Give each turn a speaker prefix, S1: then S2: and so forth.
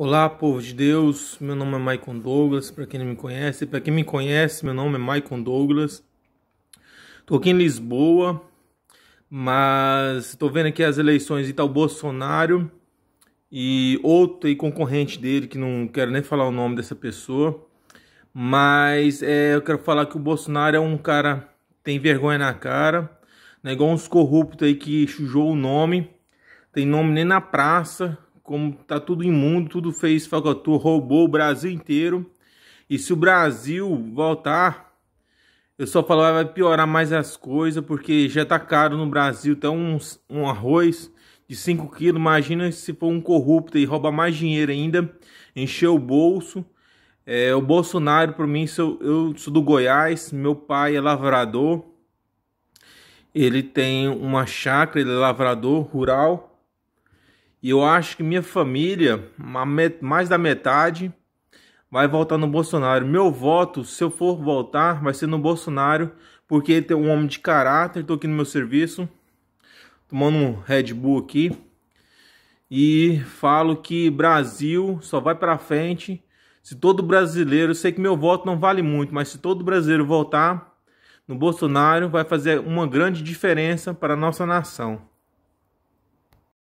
S1: Olá, povo de Deus. Meu nome é Maicon Douglas. Para quem não me conhece, para quem me conhece, meu nome é Maicon Douglas. Estou aqui em Lisboa, mas estou vendo aqui as eleições e tal tá Bolsonaro e outro e concorrente dele que não quero nem falar o nome dessa pessoa. Mas é, eu quero falar que o Bolsonaro é um cara tem vergonha na cara, né? igual uns corruptos aí que sujou o nome, tem nome nem na praça, como tá tudo imundo, tudo fez falcatrua, roubou o Brasil inteiro. E se o Brasil voltar, eu só falo ah, vai piorar mais as coisas, porque já tá caro no Brasil, tá um, um arroz de 5 quilos, imagina se for um corrupto e rouba mais dinheiro ainda, encher o bolso. É, o Bolsonaro, por mim, sou, eu sou do Goiás, meu pai é lavrador, ele tem uma chácara, ele é lavrador rural, e eu acho que minha família, mais da metade, vai votar no Bolsonaro. Meu voto, se eu for votar, vai ser no Bolsonaro, porque ele tem um homem de caráter. Estou aqui no meu serviço, tomando um Red Bull aqui. E falo que Brasil só vai para frente se todo brasileiro, sei que meu voto não vale muito, mas se todo brasileiro votar no Bolsonaro, vai fazer uma grande diferença para a nossa nação.